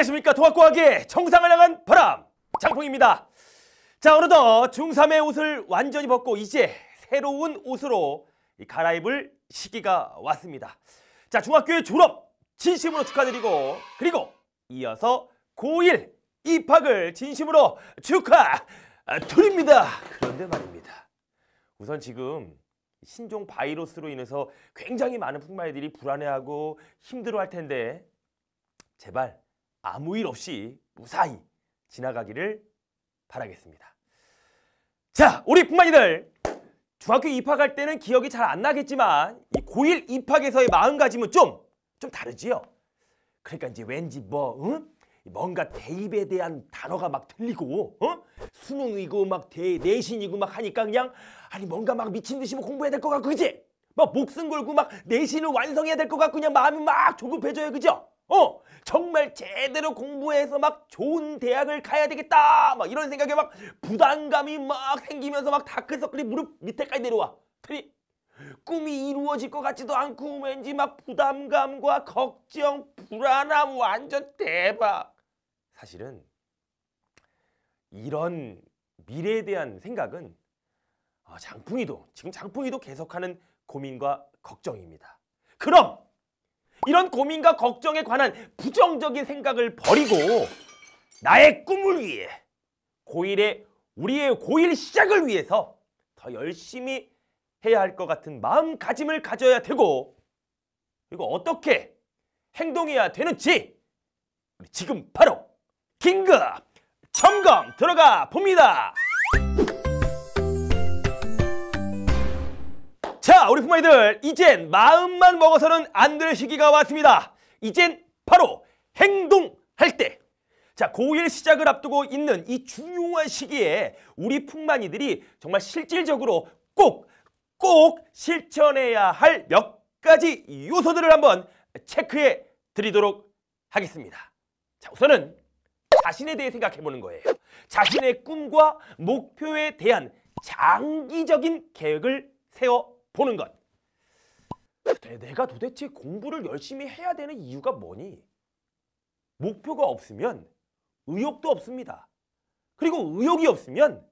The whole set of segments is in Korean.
안녕하십니까 동학과학의 정상을 향한 바람 장풍입니다 자 오늘도 중3의 옷을 완전히 벗고 이제 새로운 옷으로 갈아입을 시기가 왔습니다 자 중학교의 졸업 진심으로 축하드리고 그리고 이어서 고1 입학을 진심으로 축하드립니다 그런데 말입니다 우선 지금 신종 바이러스로 인해서 굉장히 많은 풍마애들이 불안해하고 힘들어할 텐데 제발 아무 일 없이 무사히 지나가기를 바라겠습니다. 자, 우리 뿐만이들 중학교 입학할 때는 기억이 잘 안 나겠지만 이 고1 입학에서의 마음가짐은 좀, 좀 다르지요? 그러니까 이제 왠지 뭐, 응? 뭔가 대입에 대한 단어가 막 틀리고 어? 수능이고 막 대, 내신이고 막 하니까 그냥 아니 뭔가 막 미친 듯이 뭐 공부해야 될 것 같고 그지? 막 목숨 걸고 막 내신을 완성해야 될 것 같고 그냥 마음이 막 조급해져요 그죠? 어 정말 제대로 공부해서 막 좋은 대학을 가야 되겠다 막 이런 생각에 막 부담감이 막 생기면서 막 다크서클이 무릎 밑에까지 내려와 그니 꿈이 이루어질 것 같지도 않고 왠지 막 부담감과 걱정 불안함 완전 대박 사실은 이런 미래에 대한 생각은 아, 장풍이도 지금 장풍이도 계속하는 고민과 걱정입니다 그럼 이런 고민과 걱정에 관한 부정적인 생각을 버리고 나의 꿈을 위해 고일의 우리의 고일 시작을 위해서 더 열심히 해야 할 것 같은 마음가짐을 가져야 되고 그리고 어떻게 행동해야 되는지 지금 바로 긴급 점검 들어가 봅니다. 우리 품모이들 이젠 마음만 먹어서는 안 될 시기가 왔습니다. 이젠 바로 행동할 때. 자, 고1 시작을 앞두고 있는 이 중요한 시기에 우리 품만이들이 정말 실질적으로 꼭, 꼭 실천해야 할 몇 가지 요소들을 한번 체크해 드리도록 하겠습니다. 자, 우선은 자신에 대해 생각해 보는 거예요. 자신의 꿈과 목표에 대한 장기적인 계획을 세워 보는 것. 내가 도대체 공부를 열심히 해야 되는 이유가 뭐니? 목표가 없으면 의욕도 없습니다. 그리고 의욕이 없으면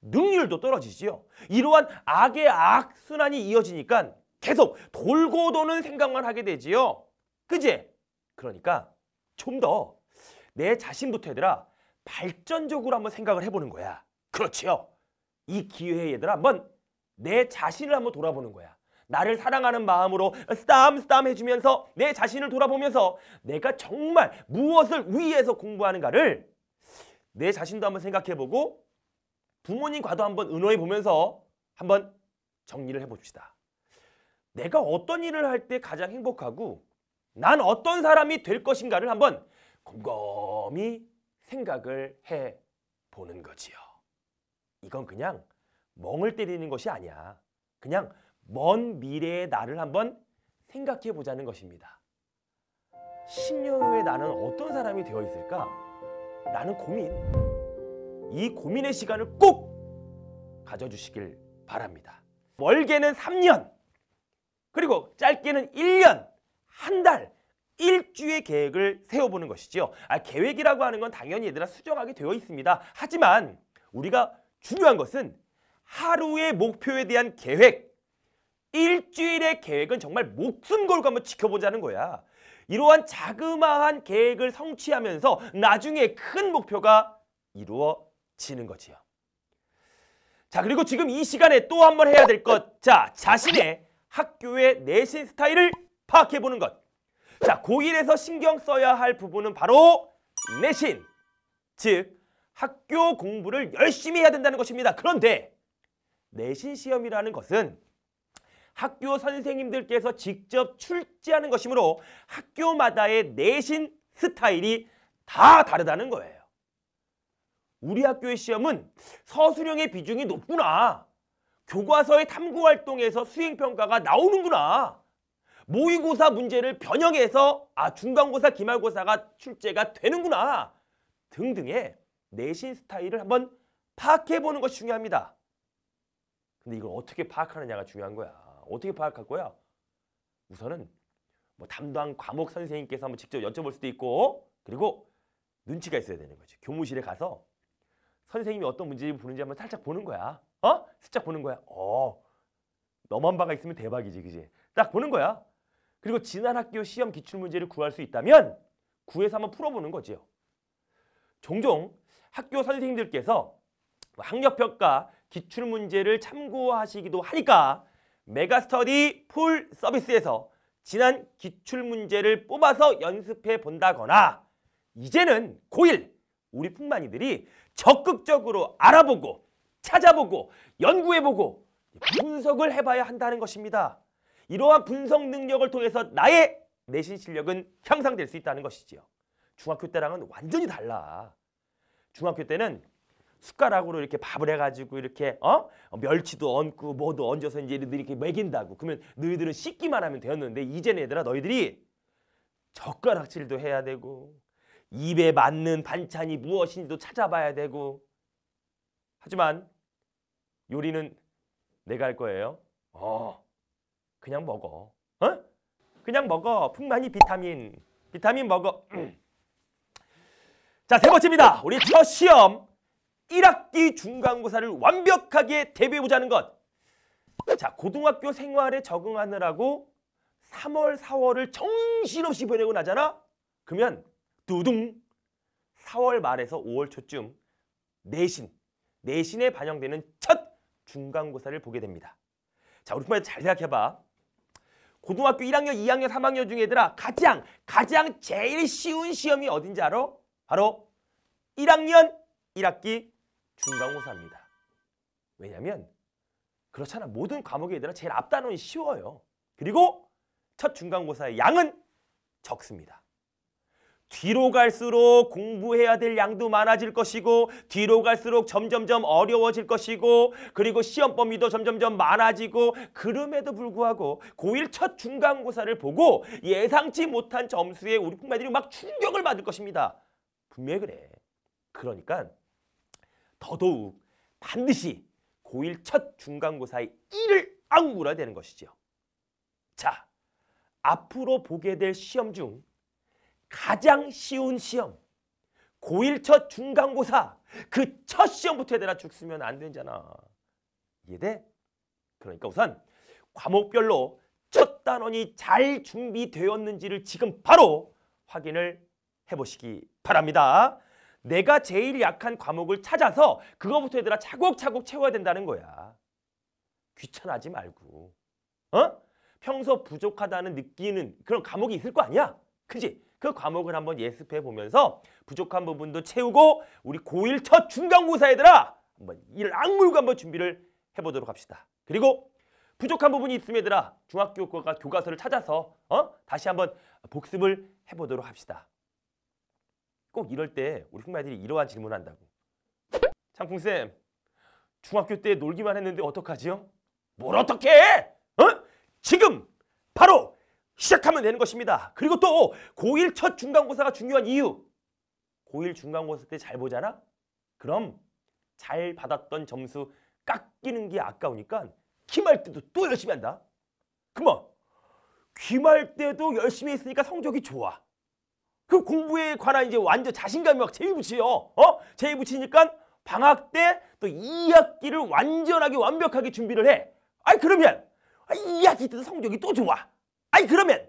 능률도 떨어지지요. 이러한 악의 악순환이 이어지니까 계속 돌고 도는 생각만 하게 되지요. 그지? 그러니까 좀 더 내 자신부터 얘들아 발전적으로 한번 생각을 해보는 거야. 그렇지요. 이 기회에 얘들아 한번 내 자신을 한번 돌아보는 거야. 나를 사랑하는 마음으로 스담 스담 해주면서 내 자신을 돌아보면서 내가 정말 무엇을 위해서 공부하는가를 내 자신도 한번 생각해보고 부모님과도 한번 의논해보면서 한번 정리를 해봅시다. 내가 어떤 일을 할 때 가장 행복하고 난 어떤 사람이 될 것인가를 한번 곰곰이 생각을 해보는 거지요. 이건 그냥 멍을 때리는 것이 아니야. 그냥 먼 미래의 나를 한번 생각해 보자는 것입니다. 10년 후에 나는 어떤 사람이 되어 있을까? 라는 고민. 이 고민의 시간을 꼭 가져주시길 바랍니다. 멀게는 3년, 그리고 짧게는 1년, 한 달, 일주의 계획을 세워보는 것이지요. 아, 계획이라고 하는 건 당연히 얘들아 수정하게 되어 있습니다. 하지만 우리가 중요한 것은 하루의 목표에 대한 계획, 일주일의 계획은 정말 목숨 걸고 한번 지켜보자는 거야. 이러한 자그마한 계획을 성취하면서 나중에 큰 목표가 이루어지는 거지요. 자, 그리고 지금 이 시간에 또한번 해야 될 것. 자, 자신의 학교의 내신 스타일을 파악해 보는 것. 자, 고1에서 신경 써야 할 부분은 바로 내신. 즉, 학교 공부를 열심히 해야 된다는 것입니다. 그런데 내신 시험이라는 것은 학교 선생님들께서 직접 출제하는 것이므로 학교마다의 내신 스타일이 다 다르다는 거예요. 우리 학교의 시험은 서술형의 비중이 높구나. 교과서의 탐구활동에서 수행평가가 나오는구나. 모의고사 문제를 변형해서 아 중간고사, 기말고사가 출제가 되는구나 등등의 내신 스타일을 한번 파악해보는 것이 중요합니다. 근데 이걸 어떻게 파악하느냐가 중요한 거야. 어떻게 파악할 거야? 우선은 뭐 담당 과목 선생님께서 한번 직접 여쭤볼 수도 있고 그리고 눈치가 있어야 되는 거지. 교무실에 가서 선생님이 어떤 문제를 보는지 한번 살짝 보는 거야. 어? 살짝 보는 거야. 어. 너만 바가 있으면 대박이지, 그지? 딱 보는 거야. 그리고 지난 학교 시험 기출문제를 구할 수 있다면 구해서 한번 풀어보는 거지요. 종종 학교 선생님들께서 학력평가 기출문제를 참고하시기도 하니까 메가스터디 풀 서비스에서 지난 기출문제를 뽑아서 연습해 본다거나 이제는 고1 우리 풍만이들이 적극적으로 알아보고 찾아보고 연구해보고 분석을 해봐야 한다는 것입니다. 이러한 분석 능력을 통해서 나의 내신 실력은 향상될 수 있다는 것이지요. 중학교 때랑은 완전히 달라. 중학교 때는 숟가락으로 이렇게 밥을 해가지고 이렇게 어 멸치도 얹고 뭐도 얹어서 이제 너희들이 이렇게 먹인다고 그러면 너희들은 씻기만 하면 되었는데 이제는 얘들아 너희들이 젓가락질도 해야 되고 입에 맞는 반찬이 무엇인지도 찾아봐야 되고 하지만 요리는 내가 할 거예요 어 그냥 먹어 어? 그냥 먹어 풍만이 비타민 비타민 먹어 자 세 번째입니다 우리 첫 시험 1학기 중간고사를 완벽하게 대비해보자는 것. 자, 고등학교 생활에 적응하느라고 3월, 4월을 정신없이 보내고 나잖아? 그러면 두둥 4월 말에서 5월 초쯤 내신, 내신에 반영되는 첫 중간고사를 보게 됩니다. 자, 우리 정말 잘 생각해봐. 고등학교 1학년, 2학년, 3학년 중에 얘들아 가장, 가장 제일 쉬운 시험이 어딘지 알아? 바로 1학년 1학기 중간고사입니다. 왜냐면 그렇잖아. 모든 과목에 얘들아 제일 앞단원이 쉬워요. 그리고 첫 중간고사의 양은 적습니다. 뒤로 갈수록 공부해야 될 양도 많아질 것이고 뒤로 갈수록 점점점 어려워질 것이고 그리고 시험 범위도 점점점 많아지고 그럼에도 불구하고 고1 첫 중간고사를 보고 예상치 못한 점수에 우리 풍마들이 막 충격을 받을 것입니다. 분명히 그래. 그러니까 더더욱 반드시 고1 첫 중간고사의 1을 안물어야 되는 것이죠 자, 앞으로 보게 될 시험 중 가장 쉬운 시험, 고1 첫 중간고사, 그 첫 시험부터 해야 되나 죽으면 안 되잖아. 이해돼? 그러니까 우선 과목별로 첫 단원이 잘 준비되었는지를 지금 바로 확인을 해보시기 바랍니다. 내가 제일 약한 과목을 찾아서 그거부터 얘들아 차곡차곡 채워야 된다는 거야. 귀찮아하지 말고. 어? 평소 부족하다는 느끼는 그런 과목이 있을 거 아니야? 그지? 그 과목을 한번 예습해 보면서 부족한 부분도 채우고 우리 고일첫 중간고사 얘들아 한번 이를 악물고 한번 준비를 해보도록 합시다. 그리고 부족한 부분이 있으면 얘들아 중학교 교과서를 찾아서 어? 다시 한번 복습을 해보도록 합시다. 꼭 이럴 때 우리 흑마들이 이러한 질문한다고. 을 창풍쌤, 중학교 때 놀기만 했는데 어떡하지요? 뭘 어떻게 해? 어? 지금 바로 시작하면 되는 것입니다. 그리고 또 고1 첫 중간고사가 중요한 이유. 고1 중간고사 때 잘 보잖아? 그럼 잘 받았던 점수 깎이는 게 아까우니까 기말 때도 또 열심히 한다. 그만. 뭐? 기말 때도 열심히 했으니까 성적이 좋아. 그 공부에 관한 이제 완전 자신감이 막 제일 붙이요 어? 재미붙이니까 방학 때 또 2학기를 완전하게 완벽하게 준비를 해. 아니 그러면 2학기 때도 성적이 또 좋아. 아니 그러면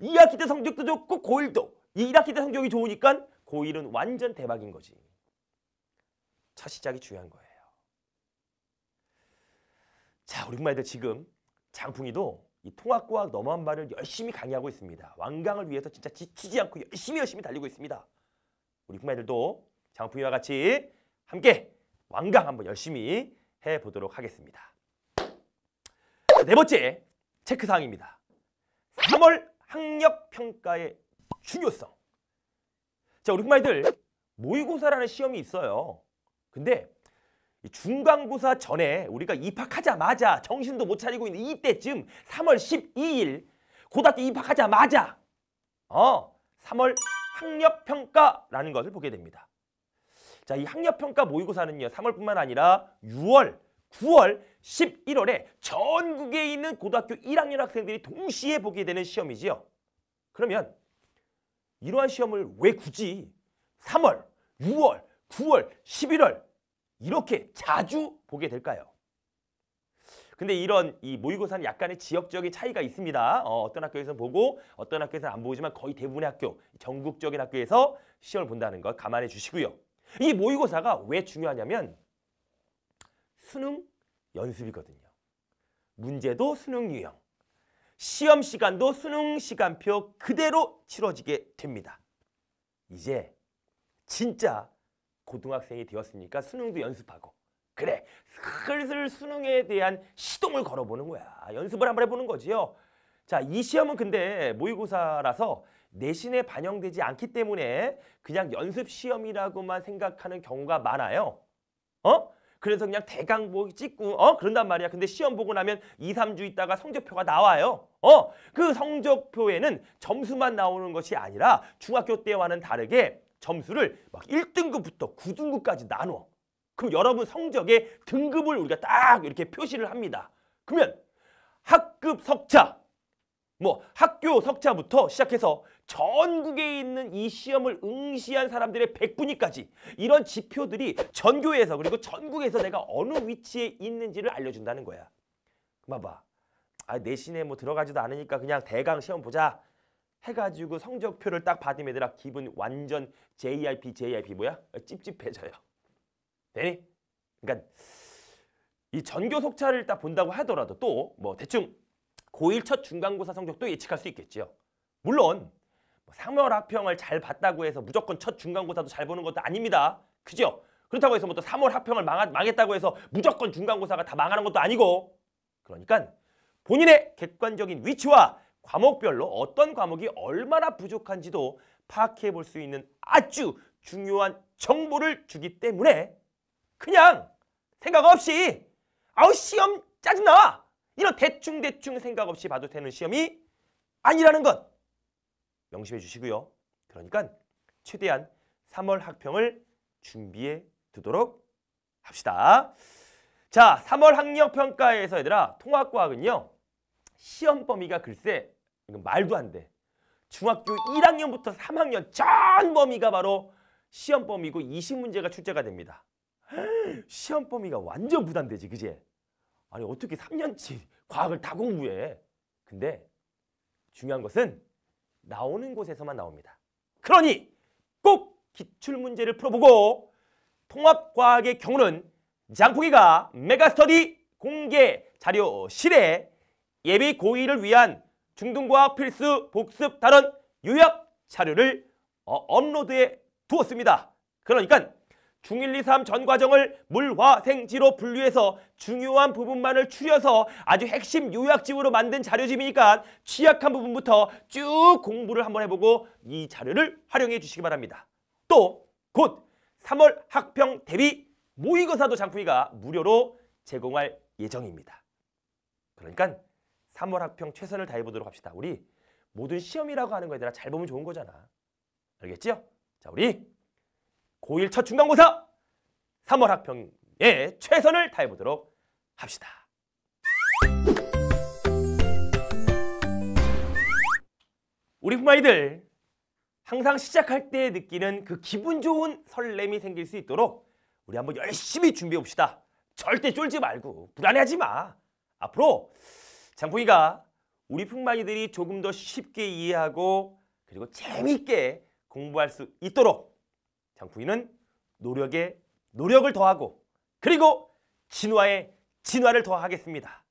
2학기 때 성적도 좋고 고1도 1학기 때 성적이 좋으니까 고1은 완전 대박인 거지. 첫 시작이 중요한 거예요. 자, 우리 말들 지금 장풍이도 이 통합과학 너만한말을 열심히 강의하고 있습니다. 완강을 위해서 진짜 지치지 않고 열심히 열심히 달리고 있습니다. 우리 부모님들도 장풍이와 같이 함께 완강 한번 열심히 해보도록 하겠습니다. 네 번째 체크사항입니다. 3월 학력평가의 중요성. 자, 우리 부모님들 모의고사라는 시험이 있어요. 근데 중간고사 전에 우리가 입학하자마자 정신도 못 차리고 있는 이때쯤 3월 12일 고등학교 입학하자마자 어 3월 학력평가라는 것을 보게 됩니다. 자, 이 학력평가 모의고사는요. 3월뿐만 아니라 6월, 9월, 11월에 전국에 있는 고등학교 1학년 학생들이 동시에 보게 되는 시험이지요. 그러면 이러한 시험을 왜 굳이 3월, 6월, 9월, 11월 이렇게 자주 보게 될까요? 근데 이런 이 모의고사는 약간의 지역적인 차이가 있습니다. 어, 떤 학교에서는 보고 어떤 학교에서는 안 보지만 거의 대부분의 학교, 전국적인 학교에서 시험을 본다는 것 감안해 주시고요. 이 모의고사가 왜 중요하냐면 수능 연습이거든요. 문제도 수능 유형, 시험 시간도 수능 시간표 그대로 치러지게 됩니다. 이제 진짜 고등학생이 되었으니까 수능도 연습하고 그래 슬슬 수능에 대한 시동을 걸어보는 거야 연습을 한번 해보는 거지요 자 이 시험은 근데 모의고사라서 내신에 반영되지 않기 때문에 그냥 연습 시험이라고만 생각하는 경우가 많아요 어? 그래서 그냥 대강 뭐 찍고 어 그런단 말이야. 근데 시험 보고 나면 이삼주 있다가 성적표가 나와요. 어 그 성적표에는 점수만 나오는 것이 아니라 중학교 때와는 다르게 점수를 막 1등급부터 9등급까지 나눠. 그럼 여러분 성적의 등급을 우리가 딱 이렇게 표시를 합니다. 그러면 학급 석차, 뭐 학교 석차부터 시작해서 전국에 있는 이 시험을 응시한 사람들의 백분위까지 이런 지표들이 전교에서 그리고 전국에서 내가 어느 위치에 있는지를 알려준다는 거야. 봐봐. 아, 내신에 뭐 들어가지도 않으니까 그냥 대강 시험 보자. 해가지고 성적표를 딱 받으면 얘들아 기분 완전 JIP, JIP 뭐야? 찝찝해져요. 되니? 그러니까 이 전교 속차를 딱 본다고 하더라도 또 뭐 대충 고1 첫 중간고사 성적도 예측할 수있겠죠 물론 뭐 3월 학평을잘 봤다고 해서 무조건 첫 중간고사도 잘 보는 것도 아닙니다. 그죠? 그렇다고 해서 뭐 또 3월 학평을망 망했다고 해서 무조건 중간고사가 다 망하는 것도 아니고 그러니까 본인의 객관적인 위치와 과목별로 어떤 과목이 얼마나 부족한지도 파악해 볼 수 있는 아주 중요한 정보를 주기 때문에 그냥 생각 없이 아우 시험 짜증나 이런 대충대충 생각 없이 봐도 되는 시험이 아니라는 것 명심해 주시고요. 그러니까 최대한 3월 학평을 준비해 두도록 합시다. 자, 3월 학력평가에서 얘들아 통합과학은요. 시험 범위가 글쎄 이건 말도 안 돼. 중학교 1학년부터 3학년 전 범위가 바로 시험 범위고 20문제가 출제가 됩니다. 시험 범위가 완전 부담되지, 그지 아니 어떻게 3년치 과학을 다 공부해? 근데 중요한 것은 나오는 곳에서만 나옵니다. 그러니 꼭 기출문제를 풀어보고 통합과학의 경우는 장포이가 메가스터디 공개 자료실에 예비 고의를 위한 중등과학 필수 복습 단원 요약 자료를 어, 업로드해 두었습니다. 그러니까 중1, 2, 3 전 과정을 물화생지로 분류해서 중요한 부분만을 추려서 아주 핵심 요약집으로 만든 자료집이니까 취약한 부분부터 쭉 공부를 한번 해보고 이 자료를 활용해 주시기 바랍니다. 또 곧 3월 학평 대비 모의고사도 장풍이가 무료로 제공할 예정입니다. 그러니까 3월 학평 최선을 다해보도록 합시다. 우리 모든 시험이라고 하는 거에 대해 잘 보면 좋은 거잖아. 알겠지요? 자, 우리 고1 첫 중간고사 3월 학평에 최선을 다해보도록 합시다. 우리 부모이들 항상 시작할 때 느끼는 그 기분 좋은 설렘이 생길 수 있도록 우리 한번 열심히 준비해 봅시다. 절대 쫄지 말고 불안해하지 마. 앞으로 장풍이가 우리 풍마이들이 조금 더 쉽게 이해하고 그리고 재미있게 공부할 수 있도록 장풍이는 노력에 노력을 더하고 그리고 진화에 진화를 더하겠습니다.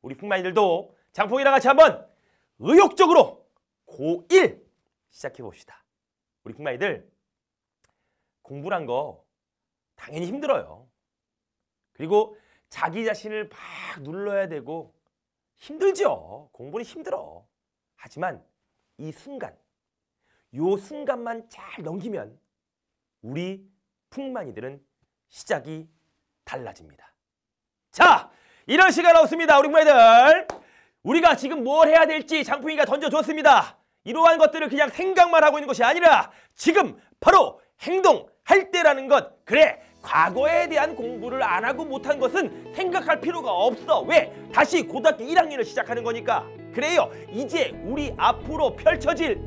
우리 풍마이들도 장풍이랑 같이 한번 의욕적으로 고1 시작해봅시다. 우리 풍마이들 공부란 거 당연히 힘들어요. 그리고 자기 자신을 막 눌러야 되고 힘들죠. 공부는 힘들어. 하지만 이 순간, 요 순간만 잘 넘기면 우리 풍만이들은 시작이 달라집니다. 자, 이런 시간 없습니다. 우리 풍만이들. 우리가 지금 뭘 해야 될지 장풍이가 던져줬습니다. 이러한 것들을 그냥 생각만 하고 있는 것이 아니라 지금 바로 행동할 때라는 것. 그래, 과거에 대한 공부를 안 하고 못한 것은 생각할 필요가 없어. 왜? 다시 고등학교 1학년을 시작하는 거니까. 그래요. 이제 우리 앞으로 펼쳐질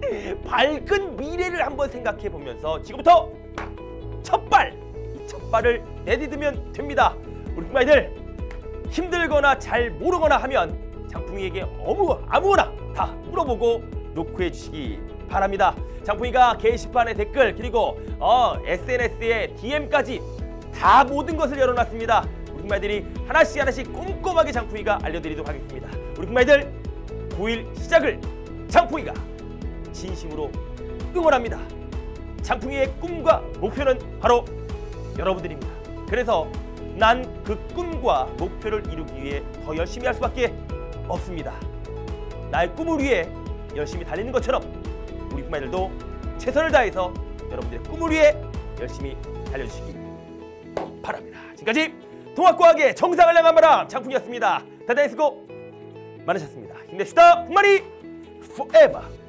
밝은 미래를 한번 생각해 보면서 지금부터 첫 발! 이첫 발을 내딛으면 됩니다. 우리 아이들 힘들거나 잘 모르거나 하면 장풍이에게 어무, 아무거나 다 물어보고 노크해 주시기 바랍니다. 장풍이가 게시판에 댓글 그리고 어, SNS에 DM까지 다 모든 것을 열어놨습니다. 우리 금마이들이 하나씩 하나씩 꼼꼼하게 장풍이가 알려드리도록 하겠습니다. 우리 금마이들 9일 시작을 장풍이가 진심으로 응원합니다. 장풍이의 꿈과 목표는 바로 여러분들입니다. 그래서 난 그 꿈과 목표를 이루기 위해 더 열심히 할 수밖에 없습니다. 나의 꿈을 위해 열심히 달리는 것처럼 우리 꿈아이들도 최선을 다해서 여러분들의 꿈을 위해 열심히 달려주시기 바랍니다. 바랍니다. 지금까지 동학과학의 정상을 향한 바람 장풍이었습니다. 대단히 수고 많으셨습니다. 힘내시다. 홍마리 forever.